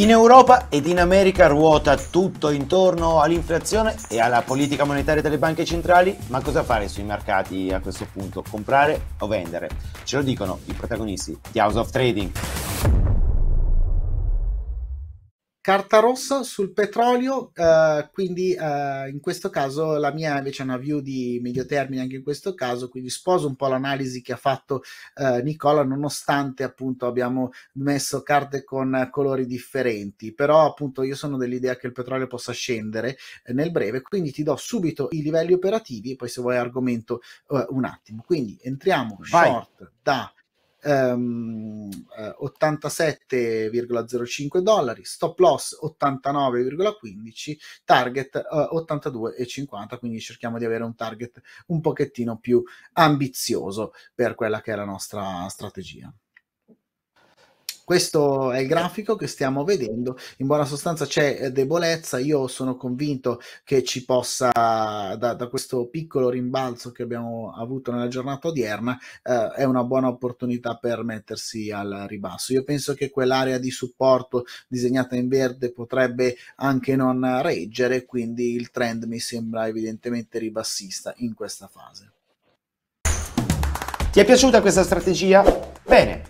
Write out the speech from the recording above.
In Europa ed in America ruota tutto intorno all'inflazione e alla politica monetaria delle banche centrali, ma cosa fare sui mercati a questo punto? Comprare o vendere? Ce lo dicono i protagonisti di House of Trading. Carta rossa sul petrolio, eh, quindi eh, in questo caso la mia invece è una view di medio termine anche in questo caso, quindi sposo un po' l'analisi che ha fatto eh, Nicola nonostante appunto abbiamo messo carte con colori differenti, però appunto io sono dell'idea che il petrolio possa scendere eh, nel breve, quindi ti do subito i livelli operativi e poi se vuoi argomento eh, un attimo. Quindi entriamo Vai. short da ehm, 87,05 eh, dollari, stop loss 89,15, target eh, 82,50, quindi cerchiamo di avere un target un pochettino più ambizioso per quella che è la nostra strategia. Questo è il grafico che stiamo vedendo. In buona sostanza c'è eh, debolezza. Io sono convinto che ci possa, da, da questo piccolo rimbalzo che abbiamo avuto nella giornata odierna, eh, è una buona opportunità per mettersi al ribasso. Io penso che quell'area di supporto disegnata in verde potrebbe anche non reggere, quindi il trend mi sembra evidentemente ribassista in questa fase. Ti è piaciuta questa strategia? Bene,